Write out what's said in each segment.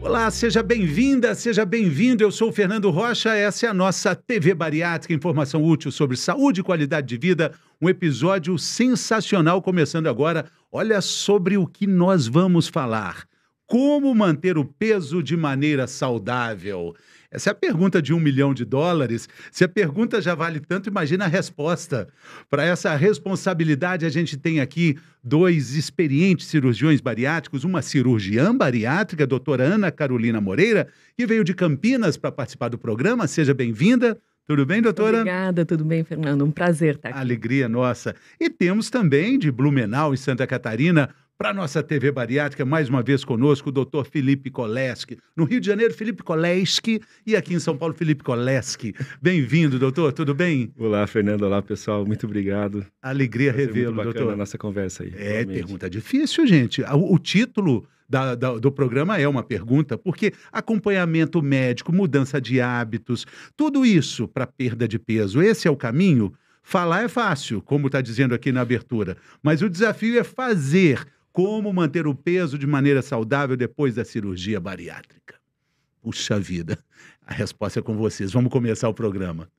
Olá, seja bem-vinda, seja bem-vindo. Eu sou o Fernando Rocha, essa é a nossa TV Bariátrica, informação útil sobre saúde e qualidade de vida. Um episódio sensacional começando agora. Olha sobre o que nós vamos falar. Como manter o peso de maneira saudável. Essa é a pergunta de um milhão de dólares. Se a pergunta já vale tanto, imagina a resposta. Para essa responsabilidade, a gente tem aqui dois experientes cirurgiões bariátricos, uma cirurgiã bariátrica, a doutora Ana Carolina Moreira, que veio de Campinas para participar do programa. Seja bem-vinda. Tudo bem, doutora? Obrigada, tudo bem, Fernando. Um prazer estar aqui. Alegria nossa. E temos também de Blumenau em Santa Catarina para a nossa TV Bariátrica, mais uma vez conosco, o doutor Felipe Koleski. No Rio de Janeiro, Felipe Koleski e aqui em São Paulo, Felipe Koleski. Bem-vindo, doutor, tudo bem? Olá, Fernando. Olá, pessoal. Muito obrigado. Alegria revê-lo, doutor. a nossa conversa aí. É, realmente. pergunta difícil, gente. O, o título da, da, do programa é uma pergunta, porque acompanhamento médico, mudança de hábitos, tudo isso para perda de peso, esse é o caminho? Falar é fácil, como está dizendo aqui na abertura, mas o desafio é fazer como manter o peso de maneira saudável depois da cirurgia bariátrica? Puxa vida, a resposta é com vocês. Vamos começar o programa.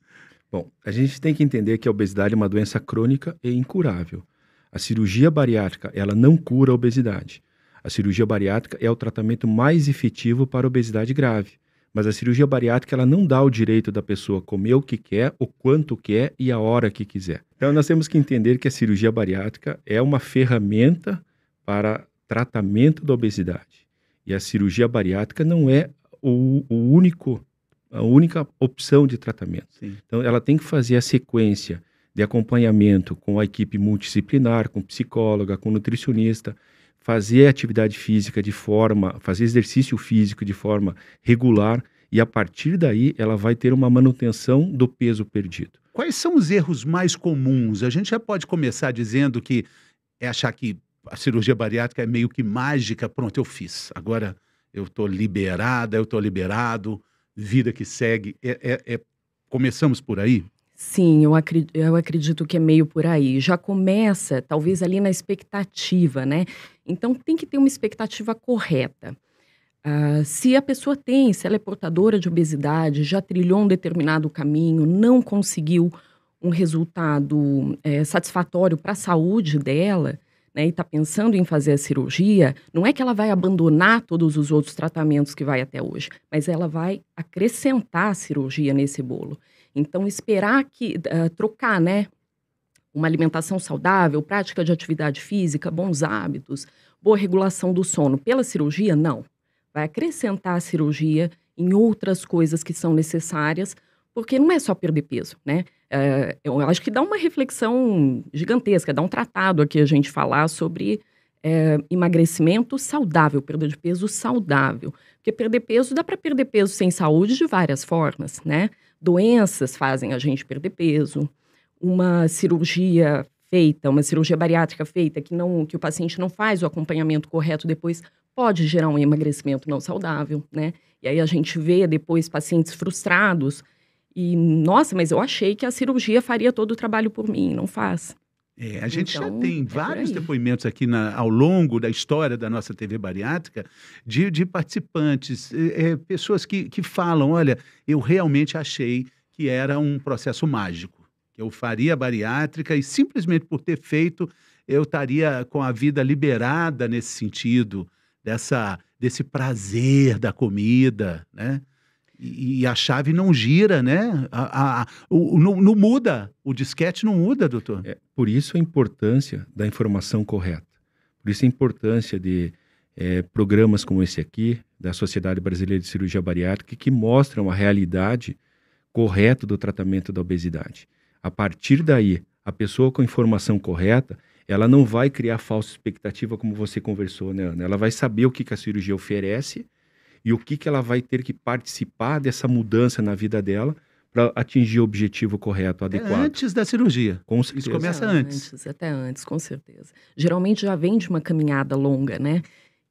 Bom, a gente tem que entender que a obesidade é uma doença crônica e incurável. A cirurgia bariátrica, ela não cura a obesidade. A cirurgia bariátrica é o tratamento mais efetivo para a obesidade grave. Mas a cirurgia bariátrica ela não dá o direito da pessoa comer o que quer, o quanto quer e a hora que quiser. Então nós temos que entender que a cirurgia bariátrica é uma ferramenta para tratamento da obesidade. E a cirurgia bariátrica não é o, o único a única opção de tratamento. Sim. Então ela tem que fazer a sequência de acompanhamento com a equipe multidisciplinar, com psicóloga, com nutricionista, fazer atividade física de forma, fazer exercício físico de forma regular e a partir daí ela vai ter uma manutenção do peso perdido. Quais são os erros mais comuns? A gente já pode começar dizendo que é achar que a cirurgia bariátrica é meio que mágica. Pronto, eu fiz. Agora eu estou liberada, eu estou liberado. Vida que segue. É, é, é... Começamos por aí? Sim, eu acredito, eu acredito que é meio por aí. Já começa, talvez, ali na expectativa, né? Então, tem que ter uma expectativa correta. Uh, se a pessoa tem, se ela é portadora de obesidade, já trilhou um determinado caminho, não conseguiu um resultado é, satisfatório para a saúde dela, né, e está pensando em fazer a cirurgia, não é que ela vai abandonar todos os outros tratamentos que vai até hoje, mas ela vai acrescentar a cirurgia nesse bolo. Então, esperar que uh, trocar, né? Uma alimentação saudável, prática de atividade física, bons hábitos, boa regulação do sono pela cirurgia, não. Vai acrescentar a cirurgia em outras coisas que são necessárias porque não é só perder peso, né? É, eu acho que dá uma reflexão gigantesca, dá um tratado aqui a gente falar sobre é, emagrecimento saudável, perda de peso saudável. Porque perder peso, dá para perder peso sem saúde de várias formas, né? Doenças fazem a gente perder peso, uma cirurgia feita, uma cirurgia bariátrica feita que não que o paciente não faz o acompanhamento correto depois pode gerar um emagrecimento não saudável, né? E aí a gente vê depois pacientes frustrados e, nossa, mas eu achei que a cirurgia faria todo o trabalho por mim, não faz. É, a gente então, já tem é vários depoimentos aqui na, ao longo da história da nossa TV bariátrica de, de participantes, é, é, pessoas que, que falam: olha, eu realmente achei que era um processo mágico, que eu faria bariátrica e simplesmente por ter feito, eu estaria com a vida liberada nesse sentido, dessa, desse prazer da comida, né? E, a chave não gira, né? A, a, a o, não, não, muda. O disquete não muda, doutor. É, por isso a importância da informação correta. Por isso a importância de é, programas como esse aqui, da Sociedade Brasileira de Cirurgia Bariátrica, que mostram a realidade correta do tratamento da obesidade. A partir daí, a pessoa com a informação correta, ela não vai criar falsa expectativa, como você conversou, né, Ana? Ela vai saber o que, que a cirurgia oferece e o que, que ela vai ter que participar dessa mudança na vida dela para atingir o objetivo correto, adequado. antes da cirurgia. Com certeza. Isso começa antes. antes. Até antes, com certeza. Geralmente já vem de uma caminhada longa, né?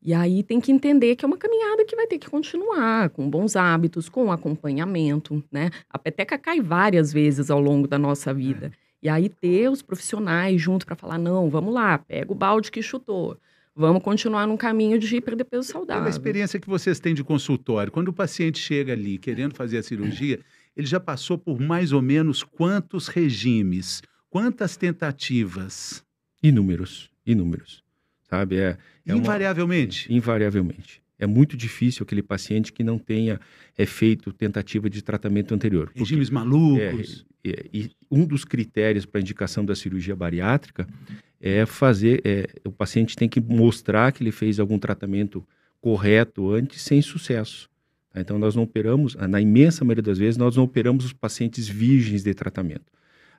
E aí tem que entender que é uma caminhada que vai ter que continuar, com bons hábitos, com acompanhamento, né? A peteca cai várias vezes ao longo da nossa vida. É. E aí ter os profissionais junto para falar, não, vamos lá, pega o balde que chutou vamos continuar num caminho de hiperdepeso é saudável. Pela experiência que vocês têm de consultório, quando o paciente chega ali querendo fazer a cirurgia, ele já passou por mais ou menos quantos regimes, quantas tentativas? Inúmeros, inúmeros. Sabe? É, é invariavelmente? Uma... Invariavelmente. É muito difícil aquele paciente que não tenha é, feito tentativa de tratamento anterior. Regimes malucos. É, é, e um dos critérios para indicação da cirurgia bariátrica é fazer, é, o paciente tem que mostrar que ele fez algum tratamento correto antes, sem sucesso. Tá? Então, nós não operamos, ah, na imensa maioria das vezes, nós não operamos os pacientes virgens de tratamento.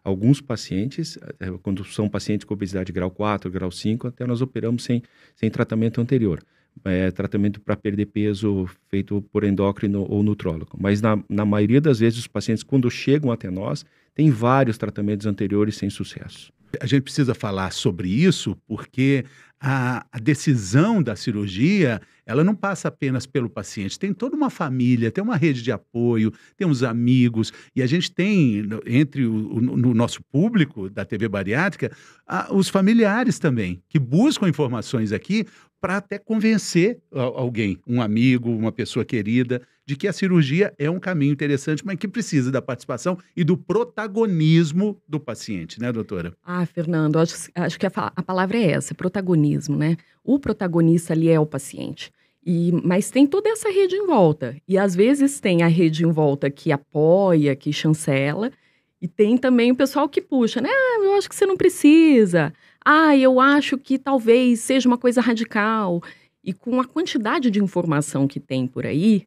Alguns pacientes, eh, quando são pacientes com obesidade grau 4, grau 5, até nós operamos sem, sem tratamento anterior. É, tratamento para perder peso feito por endócrino ou nutrólogo. Mas na, na maioria das vezes, os pacientes, quando chegam até nós, têm vários tratamentos anteriores sem sucesso a gente precisa falar sobre isso porque a, a, decisão da cirurgia ela não passa apenas pelo paciente. Tem toda uma família, tem uma rede de apoio, tem uns amigos e a gente tem entre o, o no nosso público da TV bariátrica a, os familiares também que buscam informações aqui para até convencer alguém, um amigo, uma pessoa querida, de que a cirurgia é um caminho interessante, mas que precisa da participação e do protagonismo do paciente, né, doutora? Ah, Fernando, acho, acho que a, a palavra é essa, protagonismo, né? O protagonista ali é o paciente. E, mas tem toda essa rede em volta. E às vezes tem a rede em volta que apoia, que chancela, e tem também o pessoal que puxa, né? Ah, eu acho que você não precisa ah, eu acho que talvez seja uma coisa radical. E com a quantidade de informação que tem por aí,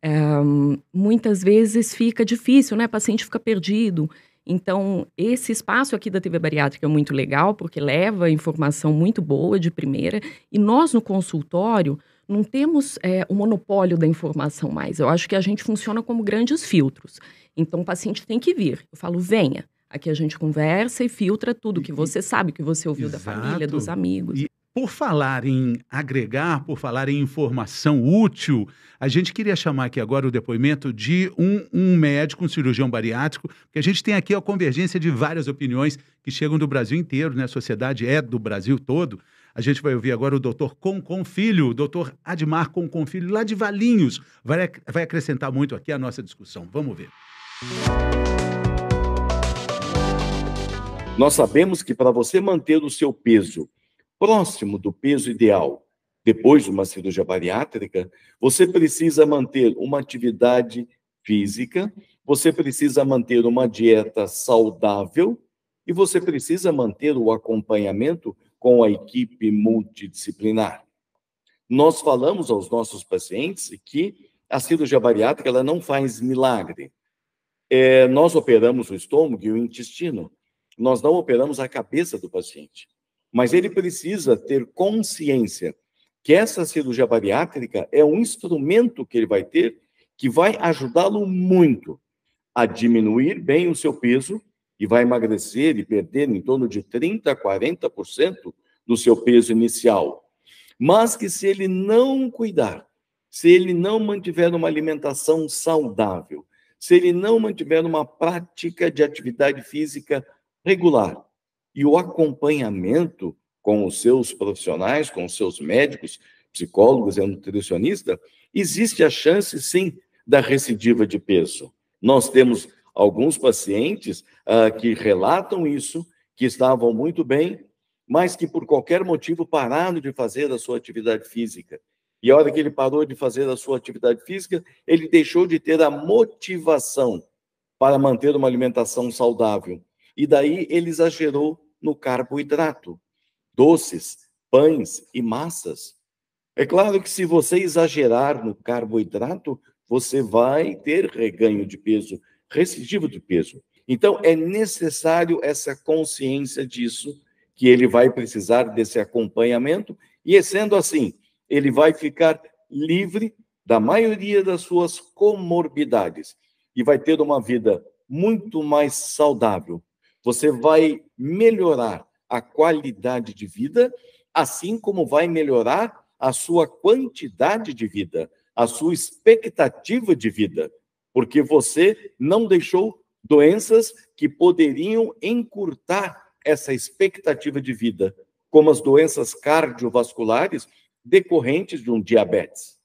é, muitas vezes fica difícil, né? O paciente fica perdido. Então, esse espaço aqui da TV bariátrica é muito legal, porque leva informação muito boa de primeira. E nós, no consultório, não temos é, o monopólio da informação mais. Eu acho que a gente funciona como grandes filtros. Então, o paciente tem que vir. Eu falo, venha. Aqui a gente conversa e filtra tudo que você sabe, que você ouviu Exato. da família, dos amigos. E por falar em agregar, por falar em informação útil, a gente queria chamar aqui agora o depoimento de um, um médico, um cirurgião bariátrico, porque a gente tem aqui a convergência de várias opiniões que chegam do Brasil inteiro, né? A sociedade é do Brasil todo. A gente vai ouvir agora o doutor Concon Filho, o doutor Admar Concon Filho, lá de Valinhos. Vai, vai acrescentar muito aqui a nossa discussão. Vamos ver. Música nós sabemos que para você manter o seu peso próximo do peso ideal depois de uma cirurgia bariátrica, você precisa manter uma atividade física, você precisa manter uma dieta saudável e você precisa manter o acompanhamento com a equipe multidisciplinar. Nós falamos aos nossos pacientes que a cirurgia bariátrica ela não faz milagre. É, nós operamos o estômago e o intestino, nós não operamos a cabeça do paciente, mas ele precisa ter consciência que essa cirurgia bariátrica é um instrumento que ele vai ter que vai ajudá-lo muito a diminuir bem o seu peso e vai emagrecer e perder em torno de 30 a 40% do seu peso inicial. Mas que se ele não cuidar, se ele não mantiver uma alimentação saudável, se ele não mantiver uma prática de atividade física regular. E o acompanhamento com os seus profissionais, com os seus médicos, psicólogos e nutricionista, existe a chance, sim, da recidiva de peso. Nós temos alguns pacientes uh, que relatam isso, que estavam muito bem, mas que por qualquer motivo pararam de fazer a sua atividade física. E a hora que ele parou de fazer a sua atividade física, ele deixou de ter a motivação para manter uma alimentação saudável e daí ele exagerou no carboidrato, doces, pães e massas. É claro que se você exagerar no carboidrato, você vai ter reganho de peso, recidivo de peso. Então é necessário essa consciência disso que ele vai precisar desse acompanhamento e é sendo assim, ele vai ficar livre da maioria das suas comorbidades e vai ter uma vida muito mais saudável, você vai melhorar a qualidade de vida, assim como vai melhorar a sua quantidade de vida, a sua expectativa de vida, porque você não deixou doenças que poderiam encurtar essa expectativa de vida, como as doenças cardiovasculares decorrentes de um diabetes.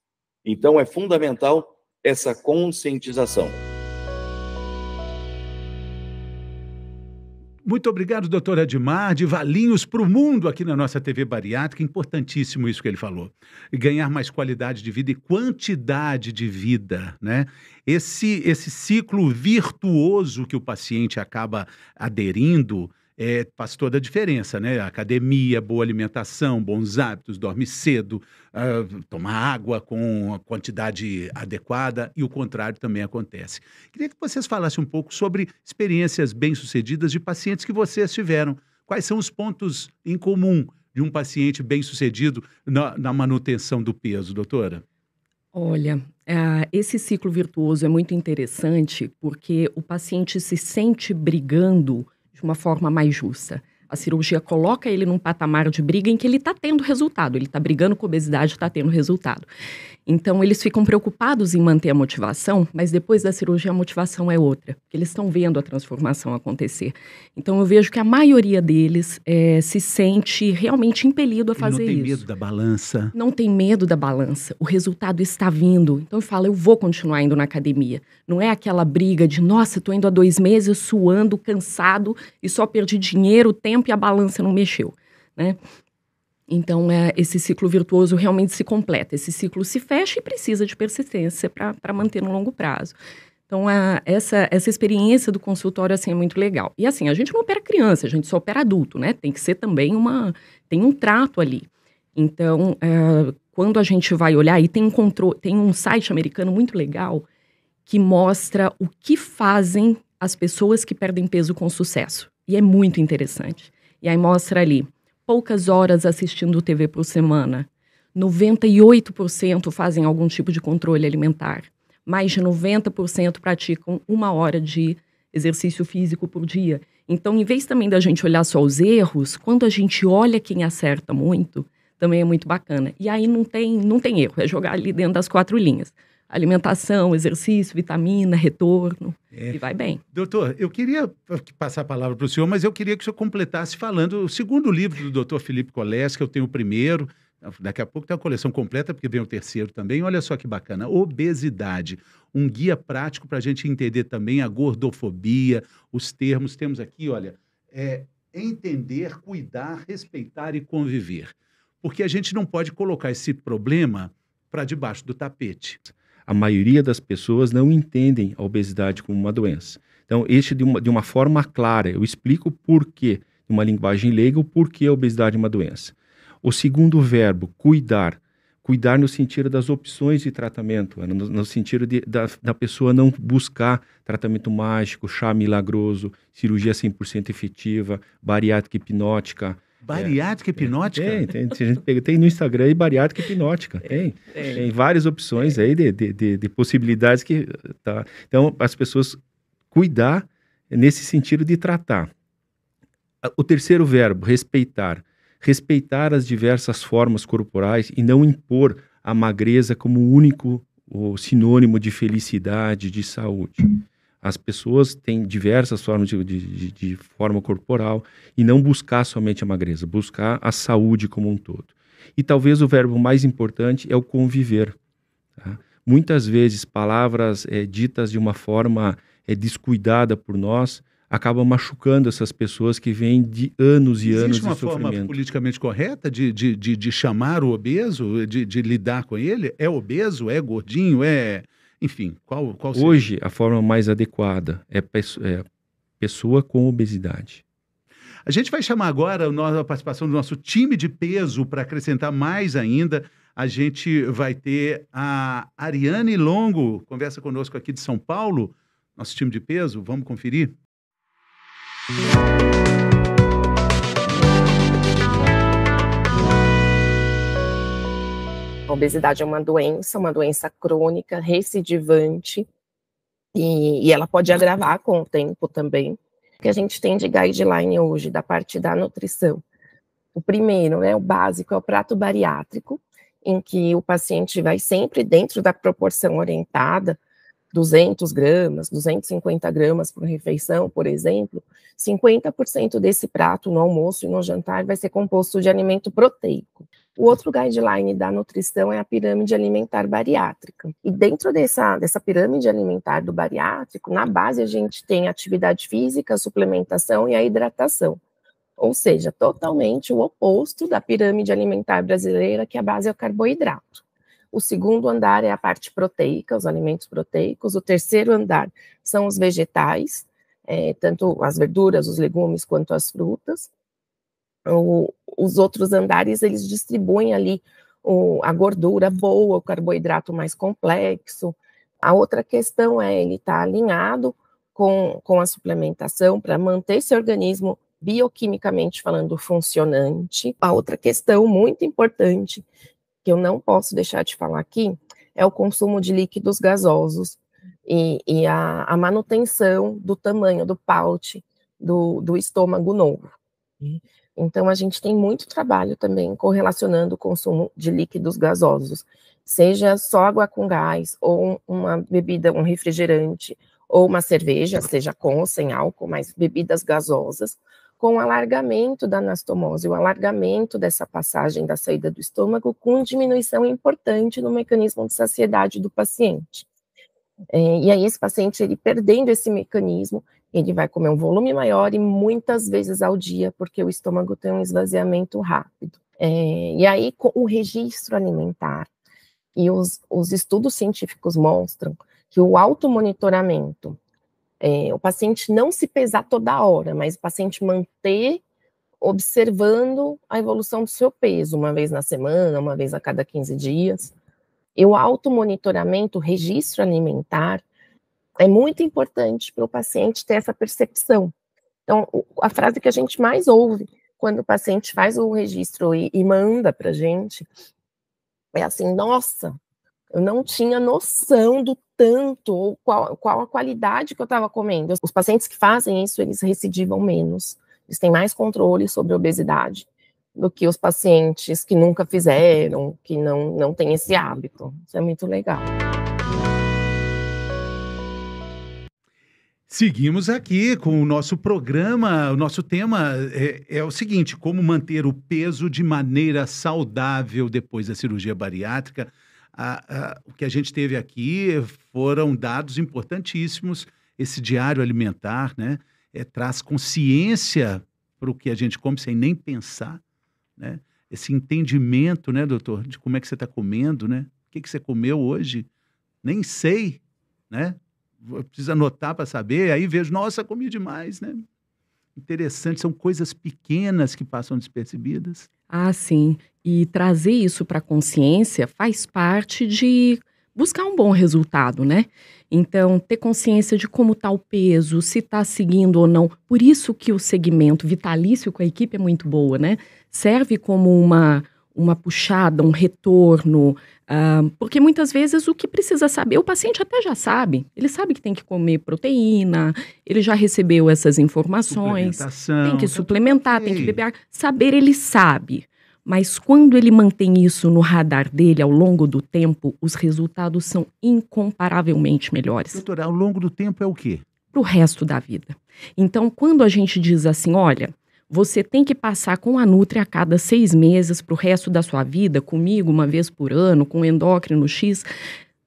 Então, é fundamental essa conscientização. Muito obrigado, doutora Edmar, de Valinhos para o Mundo aqui na nossa TV Bariátrica. Importantíssimo isso que ele falou. Ganhar mais qualidade de vida e quantidade de vida, né? Esse, esse ciclo virtuoso que o paciente acaba aderindo é, faz toda a diferença, né? Academia, boa alimentação, bons hábitos, dorme cedo, uh, água com a quantidade adequada e o contrário também acontece. Queria que vocês falassem um pouco sobre experiências bem-sucedidas de pacientes que vocês tiveram. Quais são os pontos em comum de um paciente bem-sucedido na, na manutenção do peso, doutora? Olha, é, esse ciclo virtuoso é muito interessante porque o paciente se sente brigando de uma forma mais justa. A cirurgia coloca ele num patamar de briga em que ele está tendo resultado, ele está brigando com obesidade, está tendo resultado. Então, eles ficam preocupados em manter a motivação, mas depois da cirurgia a motivação é outra, porque eles estão vendo a transformação acontecer. Então, eu vejo que a maioria deles é, se sente realmente impelido a fazer isso. Não tem isso. medo da balança. Não tem medo da balança. O resultado está vindo. Então, eu falo, eu vou continuar indo na academia. Não é aquela briga de, nossa, estou indo há dois meses suando, cansado e só perdi dinheiro, tempo tempo e a balança não mexeu, né? Então, é, esse ciclo virtuoso realmente se completa. Esse ciclo se fecha e precisa de persistência para manter no longo prazo. Então, a, essa, essa experiência do consultório, assim, é muito legal. E, assim, a gente não opera criança, a gente só opera adulto, né? Tem que ser também uma... Tem um trato ali. Então, é, quando a gente vai olhar... E tem um, controle, tem um site americano muito legal que mostra o que fazem as pessoas que perdem peso com sucesso. E é muito interessante. E aí mostra ali, poucas horas assistindo TV por semana. 98% fazem algum tipo de controle alimentar. Mais de 90% praticam uma hora de exercício físico por dia. Então, em vez também da gente olhar só os erros, quando a gente olha quem acerta muito, também é muito bacana. E aí não tem, não tem erro, é jogar ali dentro das quatro linhas alimentação, exercício, vitamina, retorno, é. e vai bem. Doutor, eu queria passar a palavra para o senhor, mas eu queria que o senhor completasse falando o segundo livro do doutor Felipe Colés, que eu tenho o primeiro, Daqui a pouco tem a coleção completa, porque vem o terceiro também. Olha só que bacana. Obesidade. Um guia prático para a gente entender também a gordofobia, os termos. Temos aqui, olha, é entender, cuidar, respeitar e conviver. Porque a gente não pode colocar esse problema para debaixo do tapete a maioria das pessoas não entendem a obesidade como uma doença. Então, este de uma, de uma forma clara, eu explico por que, uma linguagem leiga, o porquê a obesidade é uma doença. O segundo verbo, cuidar. Cuidar no sentido das opções de tratamento, no, no sentido de, da, da pessoa não buscar tratamento mágico, chá milagroso, cirurgia 100% efetiva, bariátrica hipnótica, Bariátrica é. hipnótica? Tem, tem. A gente pega, tem no Instagram e bariátrica hipnótica. É, tem. Tem, tem várias opções aí de, de, de, de, possibilidades que. Tá. Então, as pessoas cuidar nesse sentido de tratar. O terceiro verbo, respeitar. Respeitar as diversas formas corporais e não impor a magreza como único o sinônimo de felicidade, de saúde. As pessoas têm diversas formas de, de, de, forma corporal e não buscar somente a magreza, buscar a saúde como um todo. E talvez o verbo mais importante é o conviver. Tá? Muitas vezes, palavras é, ditas de uma forma é, descuidada por nós acabam machucando essas pessoas que vêm de anos e Existe anos de sofrimento. Existe uma forma politicamente correta de, de, de, de chamar o obeso, de, de lidar com ele? É obeso? É gordinho? É enfim, qual, qual seria? Hoje, a forma mais adequada é, é pessoa com obesidade. A gente vai chamar agora a participação do nosso time de peso para acrescentar mais ainda. A gente vai ter a Ariane Longo, conversa conosco aqui de São Paulo, nosso time de peso. Vamos conferir? Música A obesidade é uma doença, uma doença crônica, recidivante, e, e ela pode agravar com o tempo também. O que a gente tem de guideline hoje da parte da nutrição? O primeiro, né, o básico, é o prato bariátrico, em que o paciente vai sempre dentro da proporção orientada, 200 gramas, 250 gramas por refeição, por exemplo, 50% desse prato no almoço e no jantar vai ser composto de alimento proteico. O outro guideline da nutrição é a pirâmide alimentar bariátrica. E dentro dessa, dessa pirâmide alimentar do bariátrico, na base a gente tem atividade física, suplementação e a hidratação. Ou seja, totalmente o oposto da pirâmide alimentar brasileira, que a base é o carboidrato. O segundo andar é a parte proteica, os alimentos proteicos. O terceiro andar são os vegetais, é, tanto as verduras, os legumes, quanto as frutas. O, os outros andares, eles distribuem ali o, a gordura boa, o carboidrato mais complexo. A outra questão é ele estar tá alinhado com, com a suplementação para manter esse organismo bioquimicamente falando funcionante. A outra questão muito importante que eu não posso deixar de falar aqui, é o consumo de líquidos gasosos e, e a, a, manutenção do tamanho do paute do, do estômago novo. Então, a gente tem muito trabalho também correlacionando o consumo de líquidos gasosos, seja só água com gás, ou uma bebida, um refrigerante, ou uma cerveja, seja com ou sem álcool, mas bebidas gasosas, com o alargamento da anastomose, o alargamento dessa passagem da saída do estômago, com diminuição importante no mecanismo de saciedade do paciente. É, e aí, esse paciente, ele perdendo esse mecanismo, ele vai comer um volume maior e muitas vezes ao dia, porque o estômago tem um esvaziamento rápido. É, e aí, o registro alimentar e os, os estudos científicos mostram que o automonitoramento é, o paciente não se pesar toda hora, mas o paciente manter observando a evolução do seu peso, uma vez na semana, uma vez a cada 15 dias. E o automonitoramento, o registro alimentar, é muito importante para o paciente ter essa percepção. Então, a frase que a gente mais ouve quando o paciente faz o registro e, e manda para a gente é assim: nossa, eu não tinha noção do tanto ou qual, qual a qualidade que eu estava comendo. Os pacientes que fazem isso, eles recidivam menos. Eles têm mais controle sobre a obesidade do que os pacientes que nunca fizeram, que não, não têm esse hábito. Isso é muito legal. Seguimos aqui com o nosso programa. O nosso tema é, é, o seguinte: como manter o peso de maneira saudável depois da cirurgia bariátrica a, a, o que a gente teve aqui foram dados importantíssimos. Esse diário alimentar né, é, traz consciência para o que a gente come sem nem pensar. Né? Esse entendimento, né, doutor, de como é que você está comendo, né? O que, que você comeu hoje? Nem sei, né? Precisa anotar para saber. Aí vejo, nossa, comi demais, né? Interessante, são coisas pequenas que passam despercebidas. Ah, sim. E trazer isso para a consciência faz parte de buscar um bom resultado, né? Então, ter consciência de como está o peso, se está seguindo ou não. Por isso que o segmento vitalício com a equipe é muito boa, né? Serve como uma uma puxada, um retorno, uh, porque muitas vezes o que precisa saber, o paciente até já sabe, ele sabe que tem que comer proteína, ele já recebeu essas informações, tem que suplementar, tem que beber, saber ele sabe. Mas quando ele mantém isso no radar dele ao longo do tempo, os resultados são incomparavelmente melhores. Doutora, ao longo do tempo é o quê? Para o resto da vida. Então, quando a gente diz assim, olha, você tem que passar com a Nutri a cada seis meses para o resto da sua vida, comigo uma vez por ano, com endócrino X.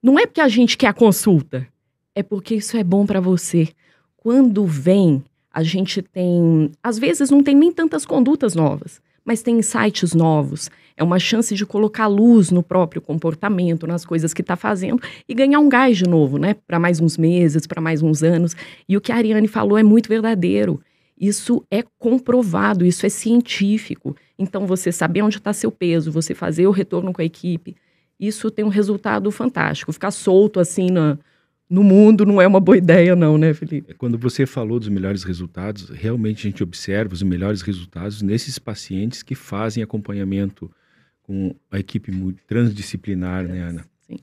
Não é porque a gente quer a consulta, é porque isso é bom para você. Quando vem, a gente tem. Às vezes não tem nem tantas condutas novas, mas tem insights novos. É uma chance de colocar luz no próprio comportamento, nas coisas que está fazendo e ganhar um gás de novo, né? Para mais uns meses, para mais uns anos. E o que a Ariane falou é muito verdadeiro. Isso é comprovado, isso é científico. Então, você saber onde está seu peso, você fazer o retorno com a equipe, isso tem um resultado fantástico. Ficar solto assim na, no mundo não é uma boa ideia, não, né, Felipe? É, quando você falou dos melhores resultados, realmente a gente observa os melhores resultados nesses pacientes que fazem acompanhamento com a equipe transdisciplinar, é, né, Ana? Sim.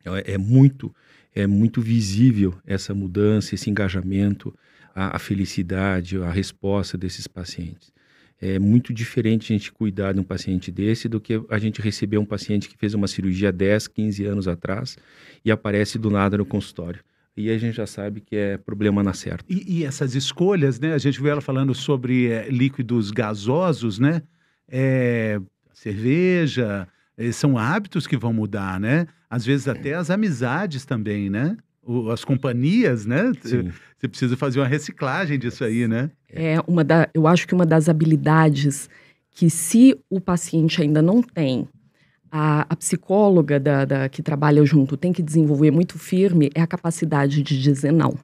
Então, é, é muito, é muito visível essa mudança, esse engajamento a, a felicidade, a resposta desses pacientes. É muito diferente a gente cuidar de um paciente desse do que a gente receber um paciente que fez uma cirurgia 10, 15 anos atrás e aparece do nada no consultório e a gente já sabe que é problema na certa. E, e, essas escolhas, né? A gente viu ela falando sobre é, líquidos gasosos, né? É, cerveja, é, são hábitos que vão mudar, né? Às vezes até as amizades também, né? as companhias, né? Você precisa fazer uma reciclagem disso aí, né? É. é uma da, eu acho que uma das habilidades que se o paciente ainda não tem, a, a psicóloga da, da, que trabalha junto tem que desenvolver muito firme é a capacidade de dizer não.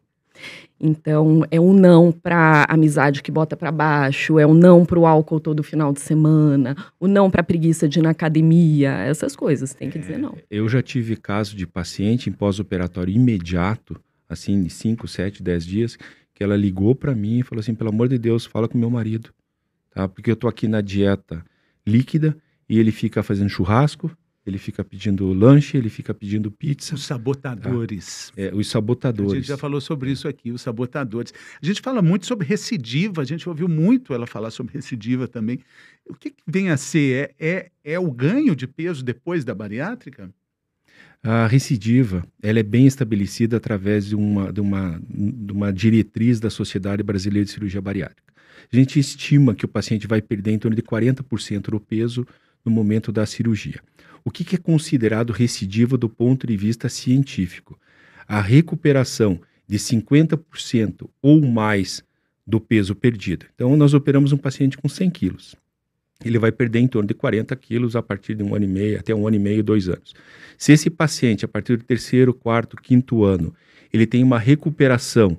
Então, é um não para amizade que bota para baixo, é um não para o álcool todo final de semana, o um não para preguiça de ir na academia, essas coisas, tem que dizer é, não. eu já tive caso de paciente em pós-operatório imediato, assim, de 5, 7, 10 dias, que ela ligou para mim e falou assim: pelo amor de Deus, fala com meu marido, tá? Porque eu tô aqui na dieta líquida e ele fica fazendo churrasco, ele fica pedindo lanche, ele fica pedindo pizza. Os sabotadores. Tá? É, os sabotadores. A gente já falou sobre isso aqui, os sabotadores. A gente fala muito sobre recidiva, a gente ouviu muito ela falar sobre recidiva também. O que, que vem a ser? É, é, é o ganho de peso depois da bariátrica? A recidiva, ela é bem estabelecida através de uma, de uma, de uma diretriz da Sociedade Brasileira de Cirurgia Bariátrica. A gente estima que o paciente vai perder em torno de 40% do peso no momento da cirurgia. O que, é considerado recidiva do ponto de vista científico? A recuperação de 50% ou mais do peso perdido. Então, nós operamos um paciente com 100 quilos. Ele vai perder em torno de 40 quilos a partir de um ano e meio, até um ano e meio, dois anos. Se esse paciente, a partir do terceiro, quarto, quinto ano, ele tem uma recuperação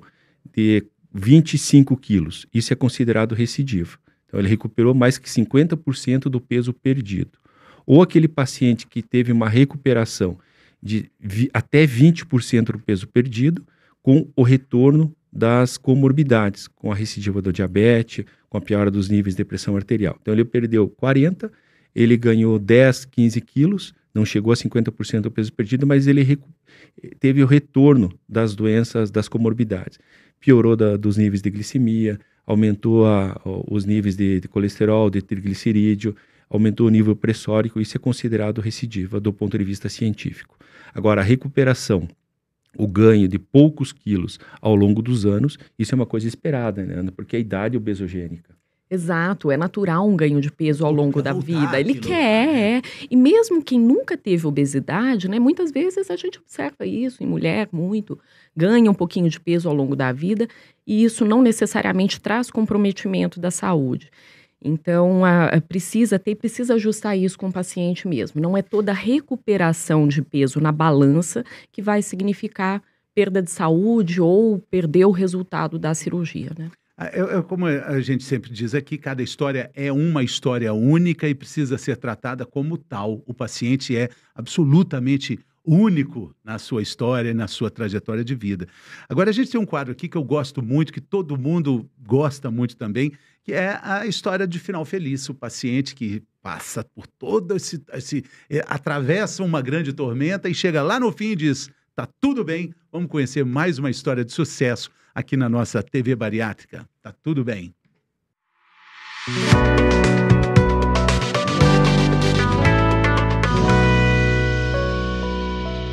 de 25 quilos, isso é considerado recidivo. Então, ele recuperou mais que 50% do peso perdido. Ou aquele paciente que teve uma recuperação de até 20% do peso perdido, com o retorno das comorbidades, com a recidiva do diabetes, com a piora dos níveis de pressão arterial. Então, ele perdeu 40, ele ganhou 10, 15 quilos, não chegou a 50% do peso perdido, mas ele teve o retorno das doenças, das comorbidades. Piorou da, dos níveis de glicemia, aumentou a, os níveis de, de, colesterol, de triglicerídeo, aumentou o nível pressórico, isso é considerado recidiva do ponto de vista científico. Agora, a recuperação, o ganho de poucos quilos ao longo dos anos, isso é uma coisa esperada, né, porque a idade é obesogênica. Exato, é natural um ganho de peso ao longo da vida. Ele quer, né? é. E mesmo quem nunca teve obesidade, né? Muitas vezes a gente observa isso em mulher muito, ganha um pouquinho de peso ao longo da vida, e isso não necessariamente traz comprometimento da saúde. Então, a, a precisa ter, precisa ajustar isso com o paciente mesmo. Não é toda recuperação de peso na balança que vai significar perda de saúde ou perder o resultado da cirurgia, né? Ah, eu, eu, como a gente sempre diz aqui, cada história é uma história única e precisa ser tratada como tal. O paciente é absolutamente único na sua história e na sua trajetória de vida. Agora, a gente tem um quadro aqui que eu gosto muito, que todo mundo gosta muito também, que é a história de final feliz. O paciente que passa por todo esse. esse eh, atravessa uma grande tormenta e chega lá no fim e diz Tá tudo bem? Vamos conhecer mais uma história de sucesso aqui na nossa TV Bariátrica. Tá tudo bem.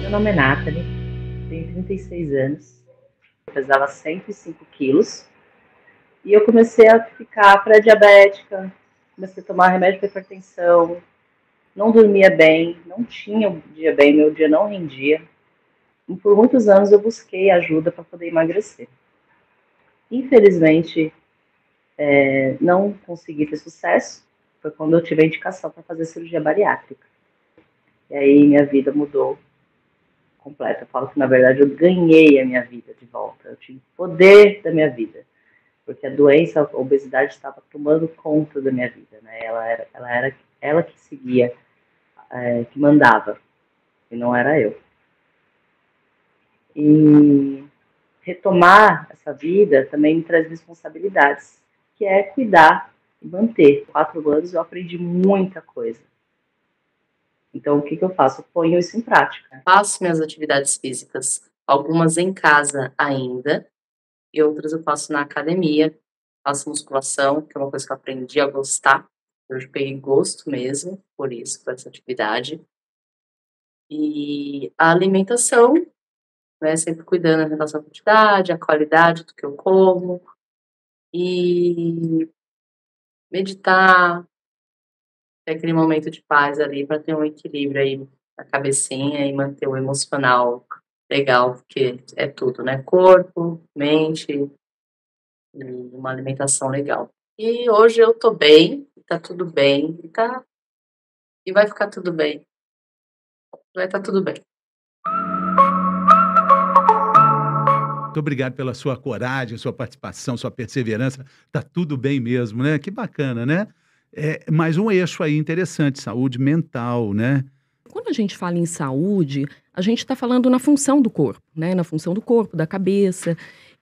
Meu nome é Nathalie, tenho 36 anos, eu pesava 105 quilos e eu comecei a ficar pré-diabética, comecei a tomar remédio para hipertensão, não dormia bem, não tinha um dia bem, meu dia não rendia, por muitos anos eu busquei ajuda para poder emagrecer. Infelizmente, é, não consegui ter sucesso. Foi quando eu tive a indicação para fazer cirurgia bariátrica. E aí minha vida mudou completa. Eu falo que, na verdade, eu ganhei a minha vida de volta. Eu tive poder da minha vida. Porque a doença, a obesidade estava tomando conta da minha vida. Né? Ela, era, ela era ela que seguia, é, que mandava. E não era eu. E retomar essa vida também me traz responsabilidades, que é cuidar e manter. Quatro anos eu aprendi muita coisa. Então, o que, que eu faço? Eu ponho isso em prática. Faço minhas atividades físicas, algumas em casa ainda, e outras eu faço na academia. Faço musculação, que é uma coisa que eu aprendi a gostar. Eu peguei gosto mesmo por isso, por essa atividade. E a alimentação, né? Sempre cuidando em relação à quantidade, a qualidade do que eu como. E meditar, ter é aquele momento de paz ali para ter um equilíbrio aí na cabecinha e manter o emocional legal, porque é tudo, né? Corpo, mente e uma alimentação legal. E hoje eu tô bem, tá tudo bem, tá e vai ficar tudo bem. Vai estar tá tudo bem. Muito obrigado pela sua coragem, sua participação, sua perseverança. Tá tudo bem mesmo, né? Que bacana, né? É, mais um eixo aí interessante, saúde mental, né? Quando a gente fala em saúde, a gente está falando na função do corpo, né? Na função do corpo, da cabeça.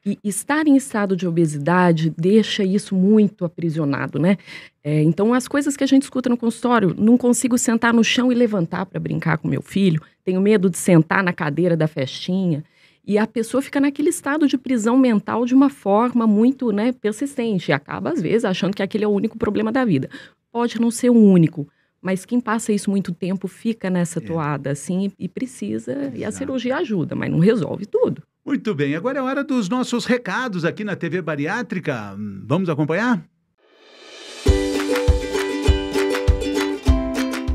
E estar em estado de obesidade deixa isso muito aprisionado, né? É, então, as coisas que a gente escuta no consultório, não consigo sentar no chão e levantar para brincar com meu filho, tenho medo de sentar na cadeira da festinha. E a pessoa fica naquele estado de prisão mental de uma forma muito né, persistente e acaba, às vezes, achando que aquele é o único problema da vida. Pode não ser o único, mas quem passa isso muito tempo fica nessa é. toada, assim, e precisa, Exato. e a cirurgia ajuda, mas não resolve tudo. Muito bem, agora é hora dos nossos recados aqui na TV Bariátrica. Hum, vamos acompanhar?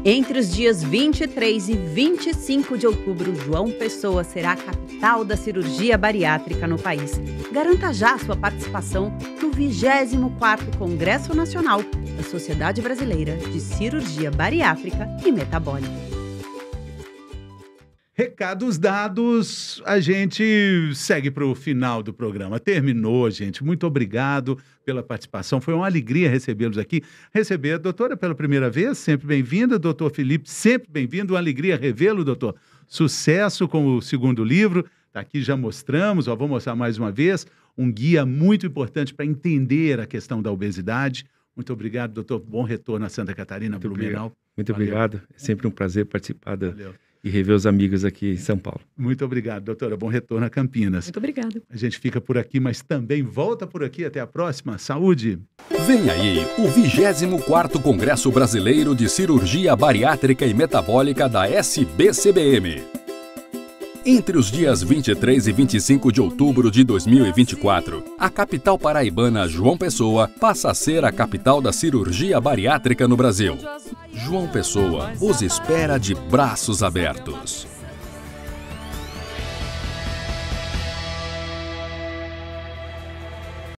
Entre os dias 23 e 25 de outubro, João Pessoa será a capital da cirurgia bariátrica no país. Garanta já sua participação no 24º Congresso Nacional da Sociedade Brasileira de Cirurgia Bariátrica e Metabólica. Recados dados, a gente segue para o final do programa. Terminou, gente. Muito obrigado pela participação. Foi uma alegria recebê-los aqui. Receber a doutora pela primeira vez, sempre bem-vinda. Doutor Felipe, sempre bem-vindo. Uma alegria revê-lo, doutor. Sucesso com o segundo livro. Tá aqui já mostramos, ó, vou mostrar mais uma vez. Um guia muito importante para entender a questão da obesidade. Muito obrigado, doutor. Bom retorno a Santa Catarina, muito Blumenau. Obrigado. Muito Valeu. obrigado. É sempre um prazer participar da. Valeu e rever os amigos aqui em São Paulo. Muito obrigado, doutora. Bom retorno a Campinas. Muito obrigada. A gente fica por aqui, mas também volta por aqui. Até a próxima. Saúde! Vem aí o 24º Congresso Brasileiro de Cirurgia Bariátrica e Metabólica da SBCBM. Entre os dias 23 e 25 de outubro de 2024, a capital paraibana João Pessoa passa a ser a capital da cirurgia bariátrica no Brasil. João Pessoa os espera de braços abertos.